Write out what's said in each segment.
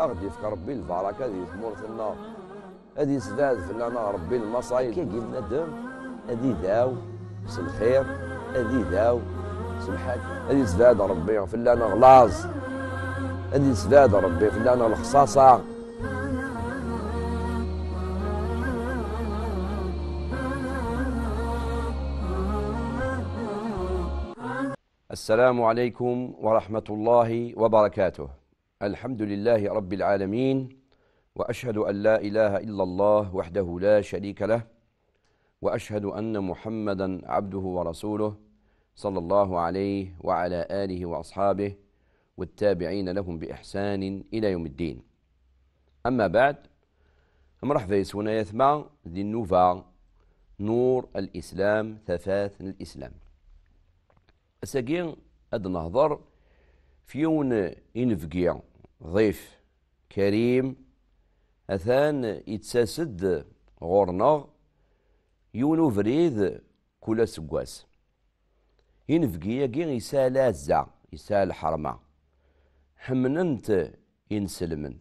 اغدي يفك ربي البركه هذه تمر فينا هذه سداد فينا ربي المصايب كي قلنا دم هذه داو بس الخير هذه داو الحاج هذه سداد ربي فينا غلاظ هذه سداد ربي فينا الخصاصه السلام عليكم ورحمه الله وبركاته الحمد لله رب العالمين واشهد ان لا اله الا الله وحده لا شريك له واشهد ان محمدا عبده ورسوله صلى الله عليه وعلى اله واصحابه والتابعين لهم باحسان الى يوم الدين اما بعد مرحبا يسونا يثمع ذي النوفا نور الاسلام ثفاث الاسلام اساكين اد نهضر في يون ينفقيا ضيف كريم أثان يتساسد غورنغ يونو فريد كل سقواس ينفقي يقي يسال أزع يسال حرمة حمننت ينسلمن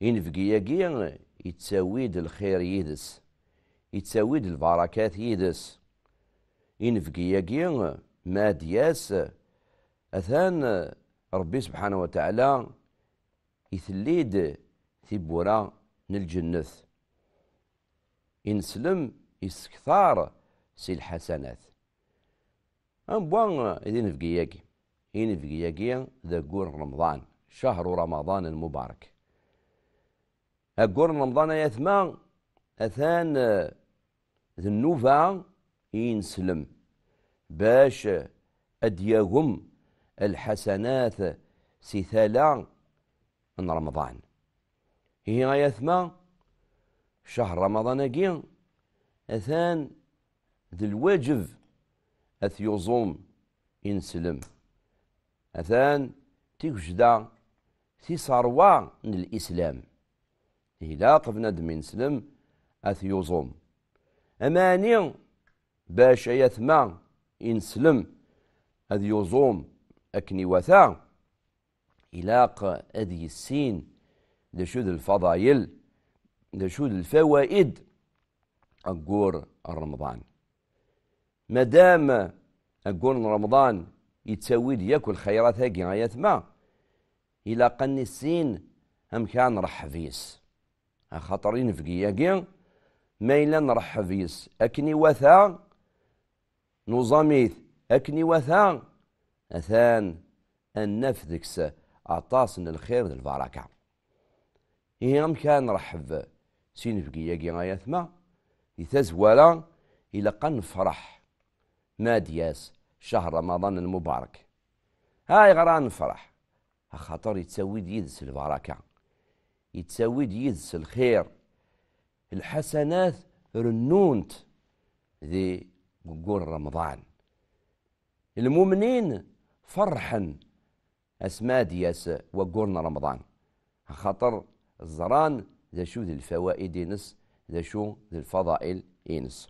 ينفقي يقي يتساويد الخير يدس يتساويد البركات يدس ينفقي يقي ما دياس أثان ربي سبحانه وتعالى يثليد تيبورا نلجنث إنسلم إسكثار سي الحسنات بوان إذا نفقياكي إن فقياكي ذا رمضان شهر رمضان المبارك أقور رمضان يا ثمان أثان ذنوفا إنسلم باش أديهم الحسنات سي ثلاث من رمضان هي ثما شهر رمضان أكي أثان ذي الواجب أث يزوم إنسلم أثان تيكجدا في ثروة من الإسلام إلا طفنا دم إنسلم أث يزوم أماني باش يثما إنسلم أذ يزوم أكني وثا إلاق أدي السين ده الفضايل ده الفوائد أقور رمضان مدام دام أقول رمضان يتساوي لي كل خيرات هاكي غايات ما إلا قني السين أم كان رحفيس أخطرين في نفقي ما إلا نرحفيس أكني وثا نظاميث أكني وثا أثان النفذكس عطاسن الخير للبركة إيه كان رحب سين بقياقي غاية ثما يتزوالا إلا ما مادياس شهر رمضان المبارك هاي غران نفرح خاطر يتساوي ديدس البركة يتساوي ديدس الخير الحسنات رنونت ذي قول رمضان المؤمنين فرحا اسما دياس وقورنا رمضان خاطر الزران ذا شو ذي الفوائد ينس ذا شو ذي الفضائل ينس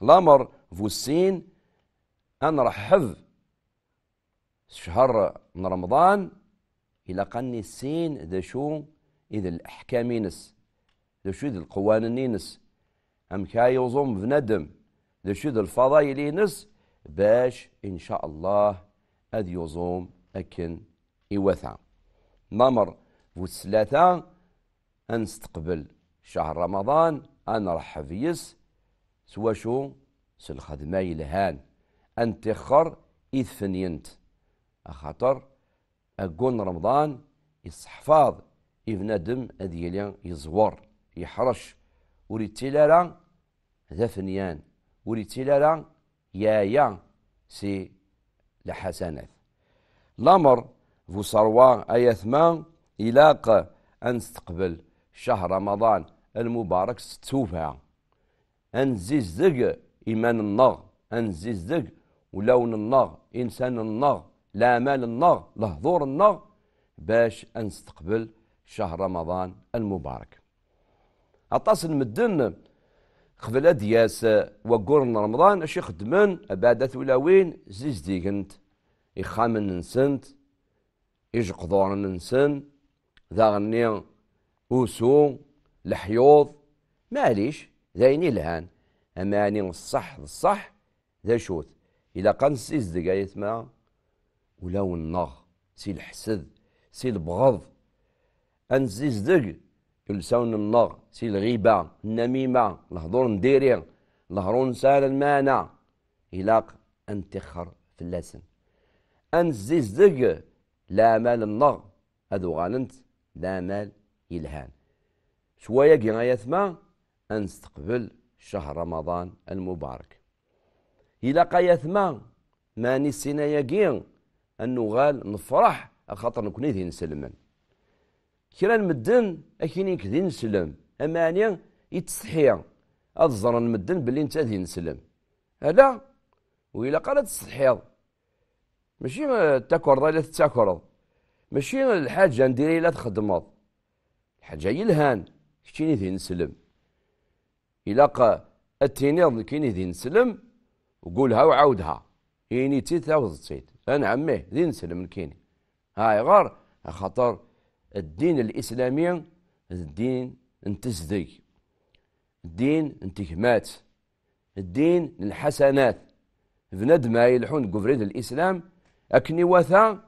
لامر فوسين أنرحب شهر من رمضان إلى قني السين ذا شو إذا الأحكام ينس ذا شو ذي القوانين ينس أم كايوزوم يوزم بندم ذا شو ذي الفضائل ينس باش إن شاء الله أد يوزوم أكن إيواثا نمر وثلاثة أنستقبل شهر رمضان أنرحب يس سوا شو سالخدمة يلهان أنتخر تخر أخاطر أقول رمضان إصحفاظ يبنادم أد يزور يحرش وريتيلالا لا ذا فنيان يا يا سي لحسنات لامر وثروة أيثما إلاق أن تستقبل شهر رمضان المبارك ستوفا أن زيزدق إيمان النغ أن زيزدق ولون النغ إنسان النغ لا مال النغ لهضور النغ باش تستقبل شهر رمضان المبارك أطاس المدن قبل أدياس وقرن رمضان يخدمن خدمن ولا وين زيزديغنت يخامن نسنت إجقضون ننسن غني أوسو الحيوض ماليش زيني الهان أماني الصح الصح ذا شوت إلا قان سيزدق أيثما ولو النغ سي الحسد سي البغض أن سيزدق يلسون النغ سي الغيبة النميمة الهضور نديري الهرون سال المانع إلا أن تخر في اللسن أن لا مال النغ هادو غاننت لا مال يلهان شوية كي ثما أنستقبل شهر رمضان المبارك إلا قايا ثما ماني السنة ياكي أنو غال نفرح خاطر نكون ذي نسلمن كرا المدن أكينيك ذي نسلم أماني يتسحيا أظهر المدن باللي نتا ذي نسلم هذا وإلا قالت تصحيض ماشي تكرض لا تتكرض ماشي الحاجه نديري لا تخدمض الحاجه يلهان كيني ذي نسلم الا قا التينيض كيني ذي نسلم وقولها وعاودها يني تيت زتيت انا عمي ذي نسلم كيني هاي غار خاطر الدين الاسلامي الدين نتزدي الدين انتهمات الدين الحسنات بنادم يلحون قفريد الاسلام أكني وثا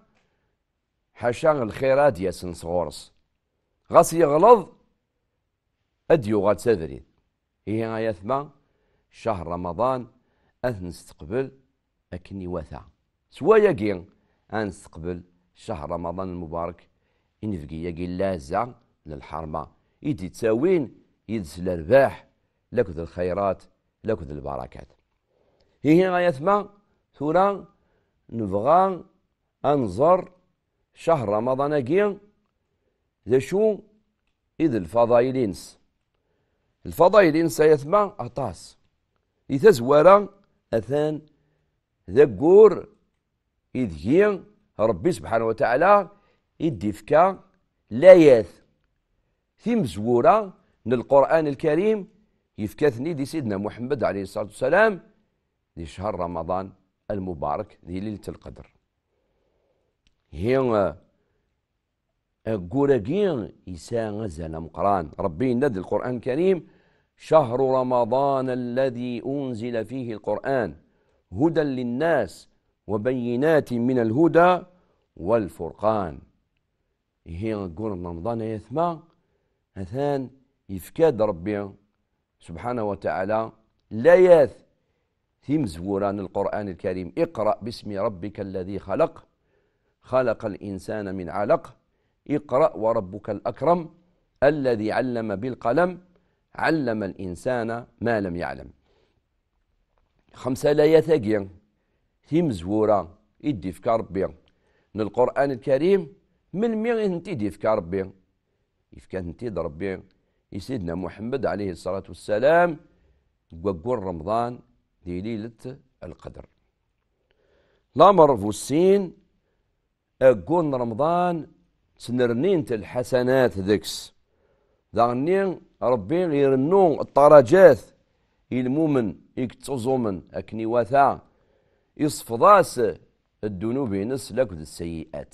حاشا الخيرات ياسن صغورس غاس يغلظ أديو يغاد سادري هي إيه غاية ثما شهر رمضان أثن نستقبل أكني وثا سوايا كين استقبل شهر رمضان المبارك إن ذكي كين لازا للحرمة يدي تساوين يدس الأرباح لكذ الخيرات لكذ البركات هي إيه غاية ثما ثوران نبغى أنظر شهر رمضان هاكيا ذا شو إذ الفضايلينس الفضايلينس يثمى أطاس إذا زوارا أثان ذا قور إذ هي ربي سبحانه وتعالى يديفكا لايات في مزورة من القرآن الكريم يفكثني دي سيدنا محمد عليه الصلاة والسلام دي شهر رمضان المبارك ذي ليلة القدر هي قرقين إساء غزل مقران ربي ند القرآن الكريم شهر رمضان الذي أنزل فيه القرآن هدى للناس وبينات من الهدى والفرقان هي قول رمضان يثمى أثان يفكاد ربي سبحانه وتعالى لا يث زوران القرآن الكريم اقرأ باسم ربك الذي خلق خلق الإنسان من علق اقرأ وربك الأكرم الذي علم بالقلم علم الإنسان ما لم يعلم خمسة يثقي ثاقية زوران إدي في ربي من القرآن الكريم من مين انت دي في ربي كانت انت ربي سيدنا محمد عليه الصلاة والسلام وقول رمضان دي ليلة القدر لامر فوسين أقول رمضان سنرنين الحسنات ذكس ذاغنين ربي يرنو الطرجات المؤمن يكتزومن أكني وثا يصفضاس الذنوب ينس لكد السيئات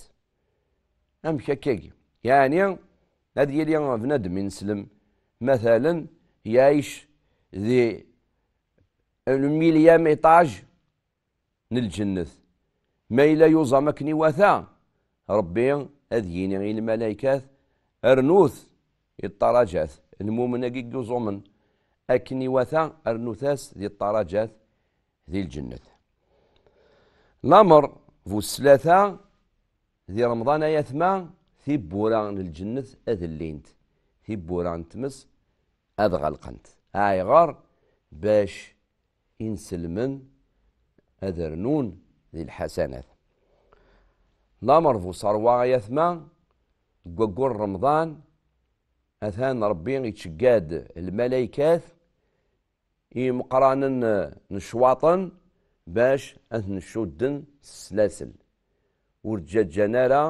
أم ككي يعني هذه اليوم بندم نسلم مثلا يعيش ذي الميليام ايطاج نلجنث ما إلا يوزا مكني وثا ربي أذيني غير الملايكات أرنوث الطراجات المؤمن كيكوزومن يوزومن أكني وثا أرنوثاس ذي الطراجات ذي الجنة لامر فو الثلاثة ذي رمضان يثما آية في بوران الجنة أذلينت في بوران تمس أذغلقنت أي غار باش إنسلمن أذرنون ذي الحسنات لامرفو صاروا يثما قوقور رمضان أثان ربي يتشقاد الملايكات يمقرانن نشواطن باش نشدن السلاسل ورجال جنارة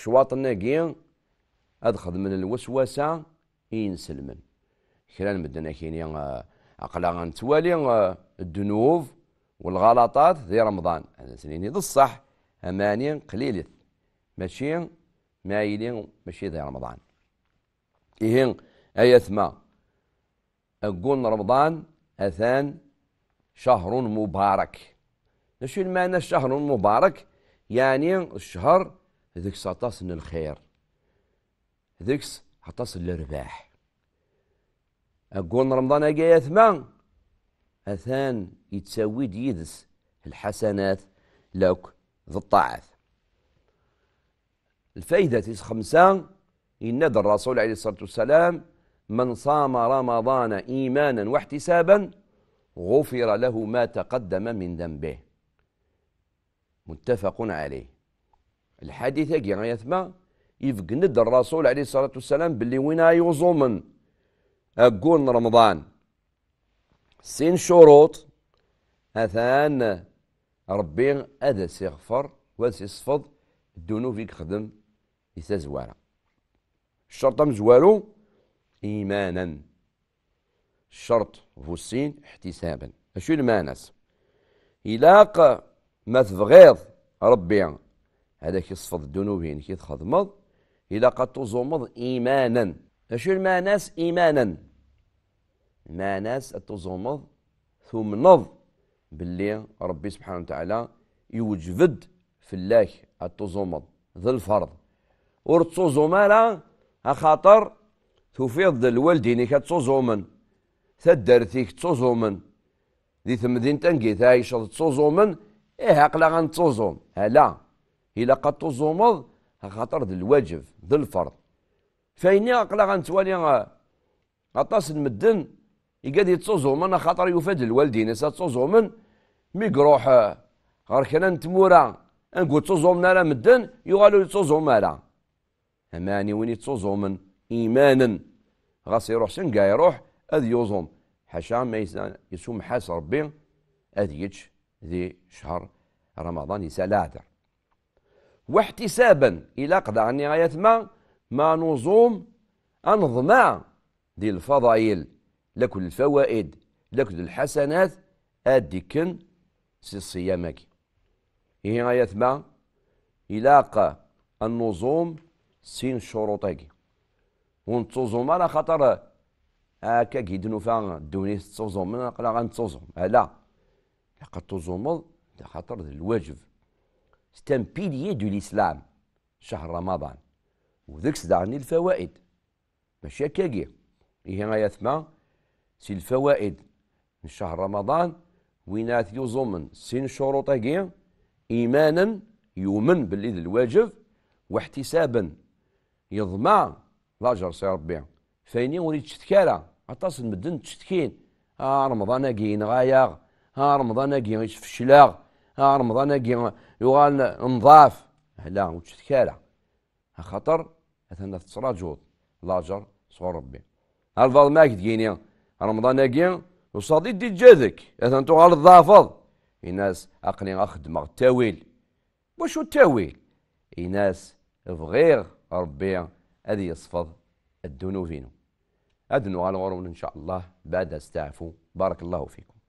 شواطناكي أدخذ من الوسوسة إنسلمن خلال مدنا كينيان أقلا غنتوالي الذنوب والغلطات في رمضان هذا سنيني ذا الصح أماني قليلة ماشي مايلي ماشي ذي رمضان إيه أيثما أقول رمضان أثان شهر مبارك ماشي المعنى شهر مبارك يعني الشهر ذيك عطاس الخير ذيك عطاس الرباح أقول رمضان أقا يثمى أثان يتساوي ديدس الحسنات لوك ذو الطاعات الفايدة تيس خمسة ينادى الرسول عليه الصلاة والسلام من صام رمضان إيمانا واحتسابا غفر له ما تقدم من ذنبه متفق عليه الحديث يثمى يفقند الرسول عليه الصلاة والسلام باللي وين يوزومن أقول رمضان سين شروط أثان ربي أذا سيغفر وسيصفض دونو الذنوب خدم إذا زوارة الشرط مزوالو إيمانا الشرط فوسين احتسابا أشو المانس إلاق ما تبغيض ربي هذا يصفض الذنوب يعني كي تخدمض إلاق تزومض إيمانا شو الماناس إيمانا ماناس ناس ثم نض باللي ربي سبحانه وتعالى يوجبد في الله التزومض ذو الفرض ورتزومالا خاطر تفيض الوالدين تزومن تدرتيك تزومن دي ثمدين تنقي تعيش تزومن إيه غن غنتزوم لا إلا قد تزومض خاطر ذو الواجب ذا الفرض فاني اقلا غنتوالي غطاس المدن يقاد من خاطر يفاد الوالدين اسا تصوزو من يروح غير كان نتمورا نقول من على مدن يغالو يتوزوم على اماني وين من ايمانا غاس يروح سنقا يروح اذ يوزوم حاشا ما يسوم حاس ربي اذ يتش ذي شهر رمضان يسالادر واحتسابا الى قضاء عني ما مع نظوم أنظمة ديال الفضائل لكل الفوائد لكل الحسنات أديكن سي صيامك إيه غاية ما إلاقة النظوم سين شروطك ونتوزم على خاطر هكا كيدنو فا من تتوزم نقلا آه لا حق توزم خاطر الواجب ستان بيليي دو الإسلام شهر رمضان وذكس دعني الفوائد ماشي هكاكي إيه غاية ثما سي الفوائد من شهر رمضان وينات يوزومن سين شروطاكي إيمانا يؤمن باللي الواجب واحتسابا يضمع لاجر سي ربي فيني وريت تشتكالا عطاس المدن تشتكين ها آه رمضان اكي نغايا ها آه رمضان اكي يتفشلا ها آه رمضان اكي يغال نضاف لا وتشتكالا خاطر اثنا تسراجوت لاجر صغر ربي الفاض ماك تجيني رمضان اجي وصادي دي جاذك اثنا تو غال الضافض الناس اقني اخدم التاويل واش التاويل ايناس فغير ربي هذه يصفض الدنوفين ادنو على ان شاء الله بعد استعفوا بارك الله فيكم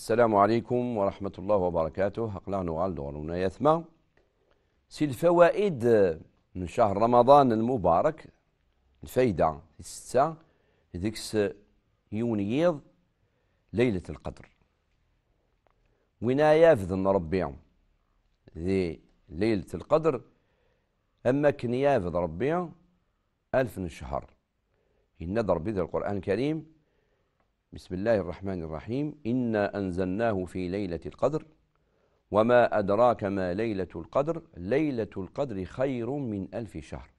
السلام عليكم ورحمة الله وبركاته أقلعنا وعلى ولونا يثمى سي الفوائد من شهر رمضان المبارك الفايدة الستة ذكس يونيض ليلة القدر وينايا فذن ربي ذي ليلة القدر أما كن يافذ ربي ألف شهر إن ربي ذي القرآن الكريم بسم الله الرحمن الرحيم إنا أنزلناه في ليلة القدر وما أدراك ما ليلة القدر ليلة القدر خير من ألف شهر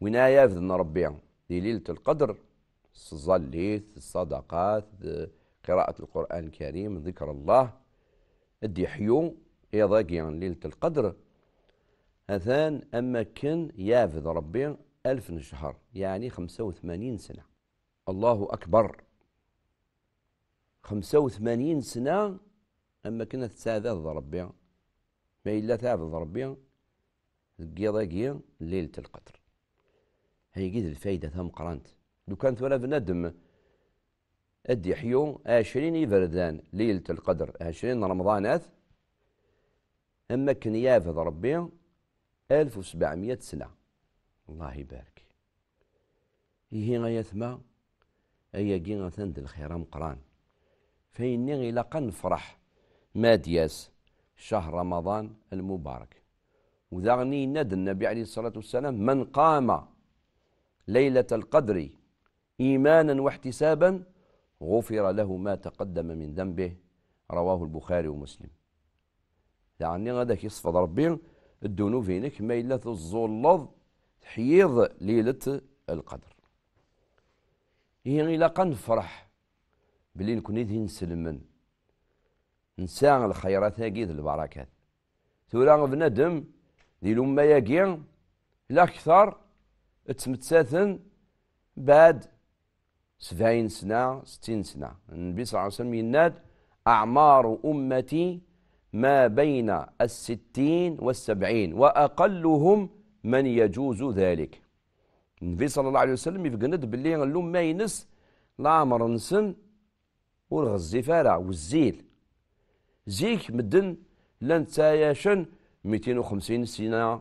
ونايا في ربيع دي ليلة القدر الصليت الصدقات قراءة القرآن الكريم ذكر الله ادي حيو يضاقي عن ليلة القدر أثان أما كن يافذ ربي ألف شهر يعني خمسة وثمانين سنة الله أكبر 85 سنة أما كنا تساذاذ ربي ما إلا ثابت ربي قيضاقية ليلة القدر هي قيد الفايدة ثم قرانت لو كان ولا بنادم أدي حيو عشرين يفردان ليلة القدر عشرين رمضانات أما كان يافذ ربي ألف وسبعمية سنة الله يبارك هي غاية ثما أيا كي غثند الخيرام قران فإني غير نفرح ما دياس شهر رمضان المبارك وذغني ند النبي عليه الصلاة والسلام من قام ليلة القدر إيمانا واحتسابا غفر له ما تقدم من ذنبه رواه البخاري ومسلم يعني غدا يصفد ربي الذنوب فينك ما إلا تزلظ تحيض ليلة القدر هي إيه إلا نفرح بلي نكون ذي نسلمن نساع الخيرات هاكي ذي البركات ثورا بنادم ذي لما ياكي الأكثر تمتساثن بعد سبعين سنة ستين سنة النبي صلى الله عليه وسلم يناد أعمار أمتي ما بين الستين والسبعين وأقلهم من يجوز ذلك النبي صلى الله عليه وسلم يفقند باللي ما ينس العمر نسن فارع والزيل زيك مدن لن ميتين وخمسين سنة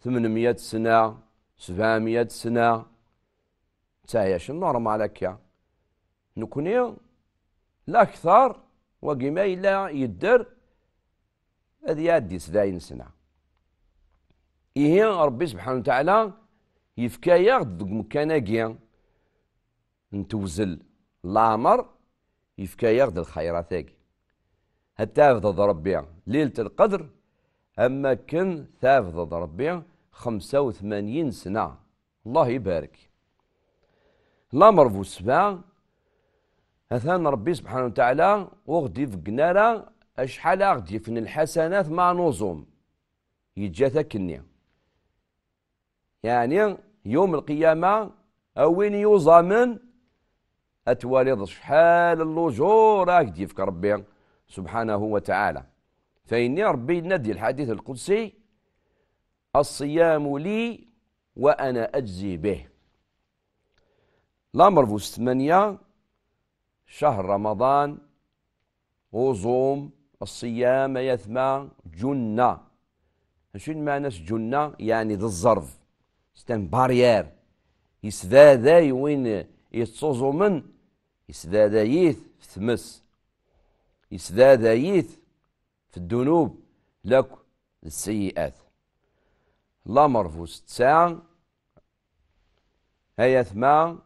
800 سنة 700 سنة تاياشن نورم عليك نكوني الأكثر وقيمة إلا يدر هذه يدي سلاين سنة إيه ربي سبحانه وتعالى يفكايا ضد مكانا كيان نتوزل لامر يفكا يغد الخيرات هاكي هتافض ربي ليلة القدر أما كن تافض ربي خمسة وثمانين سنة الله يبارك الأمر فو السبع هثان ربي سبحانه وتعالى وغدي قنارة أشحال أغدي فن الحسنات مع نظم يجا تكني يعني يوم القيامة أوين يوزامن أتواليض شحال اللجور راك ديفك ربي سبحانه وتعالى فإني ربي ندي الحديث القدسي الصيام لي وأنا أجزي به لامر فوس ثمانية شهر رمضان وصوم الصيام يثمى جنة شنو معنى جنة يعني ذا الظرف ستان بارير يسفاذا وين يتصوزو من يسدادايث في يسداد يسدادايث في الذنوب لك السيئات لا مرفوس تسع هيا ثما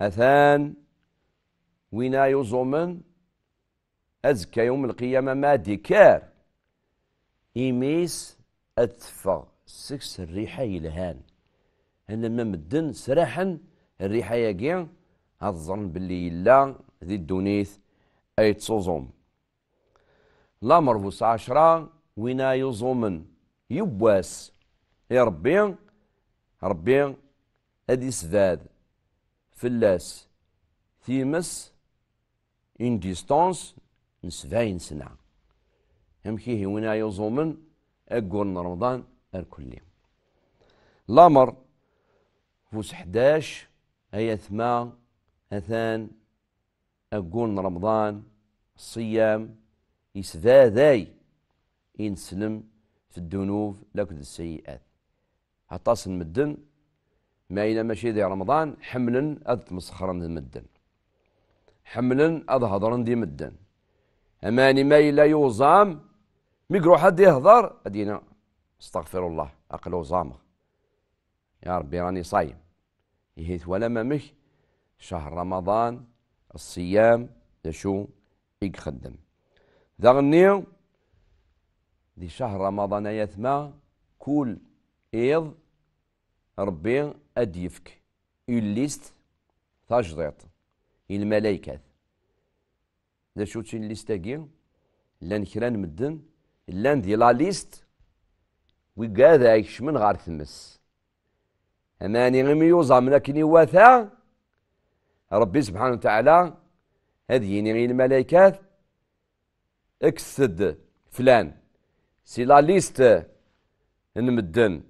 أثان وينا يزومن أزكى يوم القيامة ما ديكار إيميس أتفا سكس الريحة يلهان أنا ما مدن سراحا الريحة ياكي هاد الظن باللي يلا ذي الدونيث اي تصوزوم لا بوس عشرة وينا يزومن يبواس يا ربي ربي هادي سداد فلاس ثيمس اون ديستونس نسفاين سنة هم هي وينا يزومن أقول رمضان الكلي لامر فوس حداش ايا ثما أثان أقول رمضان الصيام يسفا ذاي ينسلم في الذنوب لكن السيئات عطاس المدن ما إلا ماشي ذي رمضان حملا أذ مسخرا ذي مدن حملا أذ هضرا ذي مدن أماني ما إلا يوزام ميقرو حد يهضر أدينا استغفر الله أقلو وزامه يا ربي راني صايم يهيث ولا ما مش شهر رمضان الصيام ذا شو يخدم ذا غنيو دي شهر رمضان يثما كل إيض ربي أديفك يليست تجريط الملائكة دا شو تشين ليستاكي لان كران مدن لان دي لا ليست وقاذا يكشمن غار ثمس أماني غمي من أكني وثا ربي سبحانه وتعالى هذه يعني الملائكات اكسد فلان سي لا ليست نمدن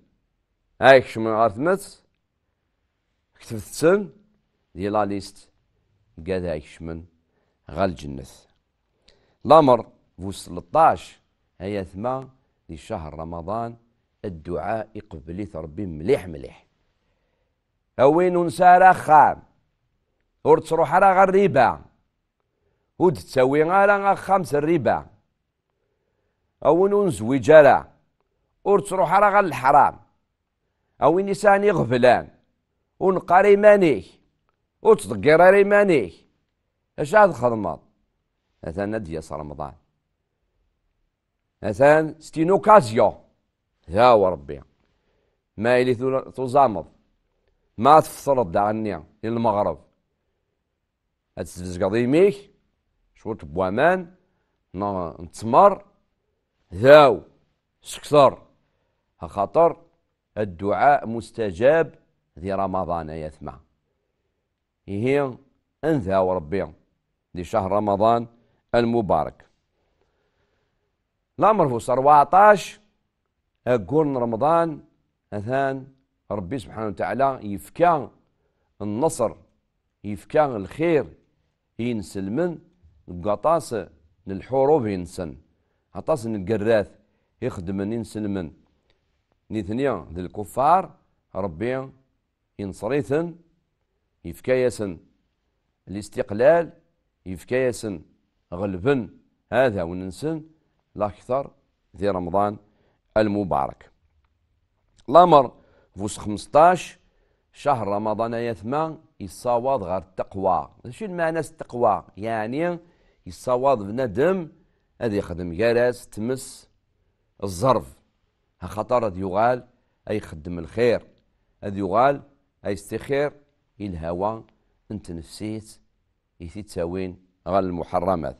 هاك من غار كتبت سن دي لا ليست قاد هاك من غا الجنة لامر فوس 13 هي ثما في شهر رمضان الدعاء يقبلي ربي مليح مليح أوين نسارة خام ور تروح على غريبة ود تسوي على خمس الربا أو ننزوي جرا ور تروح على غل الحرام أو نساني غفلان ونقاري ماني وتضقر ريماني اش هاد الخدمة مثلا ندي رمضان مثلا ستينو اوكازيو ذا وربي ما يلي تزامض ما تفصل الدعنية للمغرب هاد tezbezged قاضي ميك cwiṭ n waman نتمر ttmer سكثر skter الدعاء مستجاب ذي رمضان يا ثما إيه أنذاو ربي دي شهر رمضان المبارك الأمر فوس 14 أقول رمضان أثان ربي سبحانه وتعالى يفكى النصر يفكى الخير ينسلمن قطاس الحروب ينسن عطاس القراث يخدمن ينسلمن نثنيا ذي الكفار ربي ينصريثن يفكايسن الاستقلال يفكايسن غلبن هذا وننسن الأكثر ذي رمضان المبارك الأمر فوس 15 شهر رمضان يثمان يصاوض غير التقوى شو المعنى التقوى يعني يصاوض بنادم هذا يخدم جرس تمس الظرف ها خطر هذا يغال أي يخدم الخير هذا يغال أي استخير الهوى انت نفسيت يثي تساوين غال المحرمات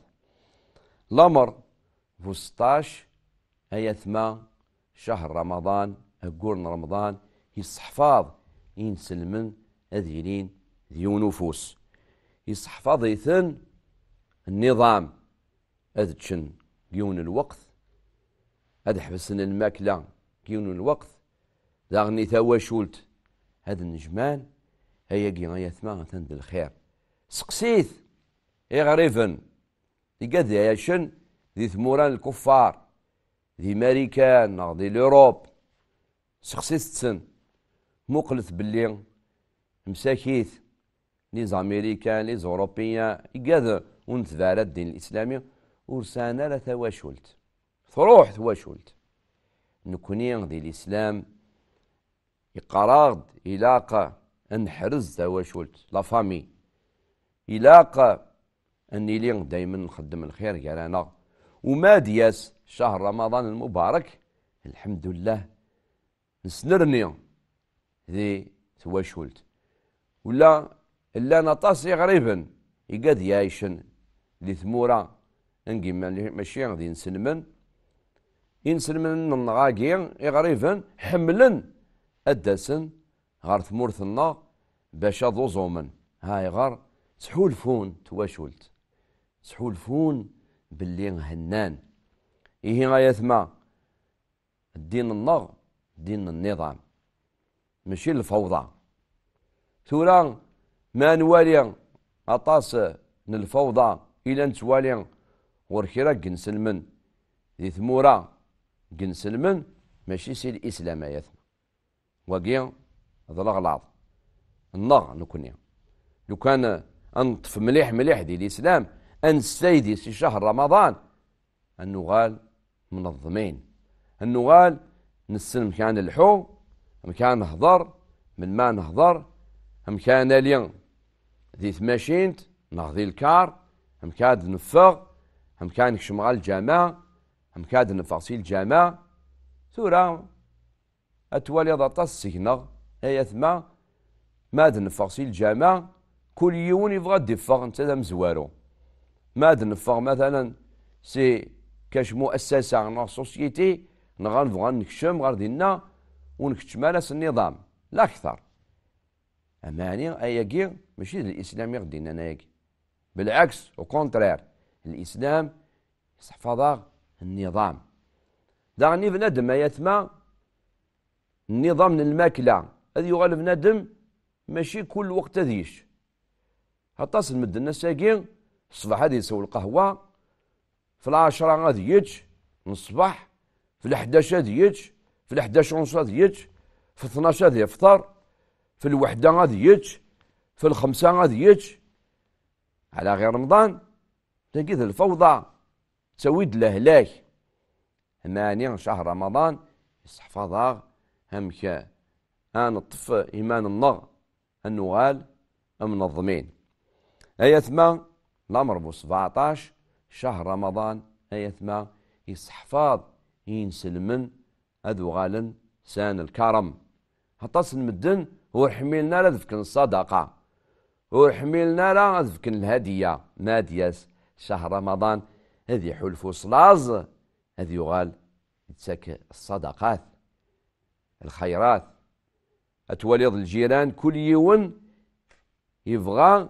الأمر فستاش ايا ثما شهر رمضان اقول رمضان يصحفاض ينسلمن أذ يلين ذيو نفوس ثن النظام أذ تشن ديون الوقت أذ حبسن الماكلة ديون الوقت ذاغني تواشولت هذا النجمان هيا قيما يثما تند الخير سقسيث إغريفن يقاد ياشن ذي ثموران الكفار ذي ماريكان ذي لوروب سقسيث تسن مقلت باللي مساكيث لي زاميريكان لي زوروبيان كذا ونتبارى الدين الاسلامي ورسانا لا تواشلت تروح تواشلت نكوني دي الاسلام يقراغد علاقه انحرز تواشلت لا فامي علاقه اني لي دايما نخدم الخير انا وما دياس شهر رمضان المبارك الحمد لله نسنرني ذي تواشولت ولا الا نطاس غريبا يقاد يايشن لي ثمورا انقي ماشي غادي نسلمن ينسلمن نغاكي غريبا حملن اداسن غار ثنا باش ظوزومن هاي غار سحولفون تواشولت فون باللي هنان إيه غاية ثما الدين النغ دين النظام ماشي الفوضى ثورا ما نوالي عطاس من الفوضى الى نتوالي وركرا كنسلمن ذي ثمورة من ماشي سي الاسلام اياتنا وكيا هذا الغلاط النغ نكوني لو كان انطف مليح مليح دي الاسلام سيدي سي شهر رمضان النغال منظمين النغال نسلم كان الحو أم كان نهضر من ما نهضر أم كان اليوم ذي ثماشينت نهضي الكار أم كاد نفغ أم كان نكشم غا الجامع أم كاد نفغ سي الجامعة أتوالي ضطا السجنة هي ثما ماد نفغ سي الجامع كل يوم يبغى ديفغ نتا مزوارو ماد نفغ مثلا سي كاش مؤسسة نغ سوسيتي نغا نبغى نكشم غار دينا ونكتشم على النظام لا أكثر أما أنا أياكي ماشي الإسلام يغدي أنا ياكي بالعكس كونترير الإسلام يحفظ النظام داغني بنادم يتما النظام الماكلة هذا يغال ندم ماشي كل وقت هذيش هطاس المد الناس ساكين الصباح هذه يسوي القهوة في العشرة غادي يتش نصبح في الحداشة هذا يتش في الحداش 11 ونص هذا يتش في الثناش هذا يفطر في الوحدة هذا يتش في الخمسة هذا يتش على غير رمضان تنقيذ الفوضى تسويد الهلاك هناني شهر رمضان يستحفظها همك أن طف إيمان النغ النوال منظمين أي ثما الأمر بو 17 شهر رمضان أي ثما يستحفظ ينسلمن هذو غالن سان الكرم هطاس المدن هو حميلنا لا ذفكن الصدقة هو حميلنا لا ذفكن الهدية نادياس شهر رمضان هذي حلف صلاز هذي يغال تسك الصدقات الخيرات أتوليض الجيران كل يوم يبغى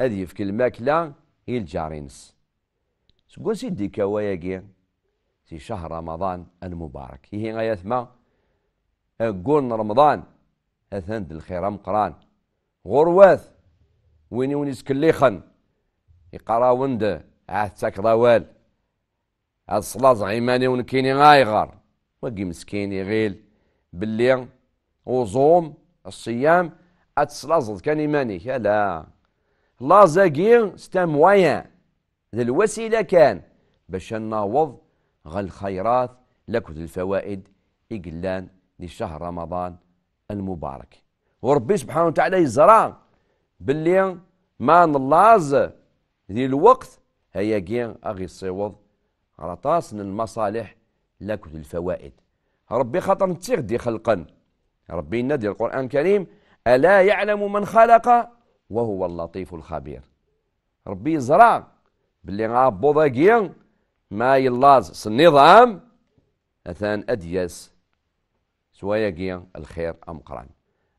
هذي في الماكلة إلى جارينس سكون سيدي كواياكي في شهر رمضان المبارك هي غاية ما أقول رمضان أثند الخير مقران غرواث وين ونيس كليخن يقراوند عاد ضوال هاد الصلاة زعيماني ونكيني غايغر وكي مسكين يغيل باللي وصوم الصيام هاد صلاة كان إيمانيك لا لا زاكي ستام وايا ذا الوسيلة كان باش ناوض غل خيرات لكت الفوائد إقلان لشهر رمضان المبارك وربي سبحانه وتعالى يزرع باللي ما نلاز ذي الوقت هيا جين اغي الصوض رطاس المصالح لكت الفوائد ربي خاطر نتيغ خلقا ربي ندي القران الكريم الا يعلم من خلق وهو اللطيف الخبير ربي زرع باللي غابو كي ما يلاز النظام أثان أدياس سوايا كيا الخير أم قران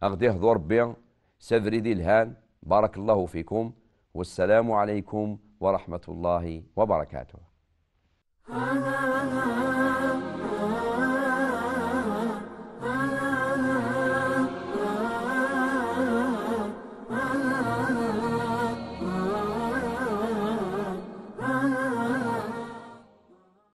أغدي هضو ربي سافري دي الهان بارك الله فيكم والسلام عليكم ورحمة الله وبركاته آه، آه، آه.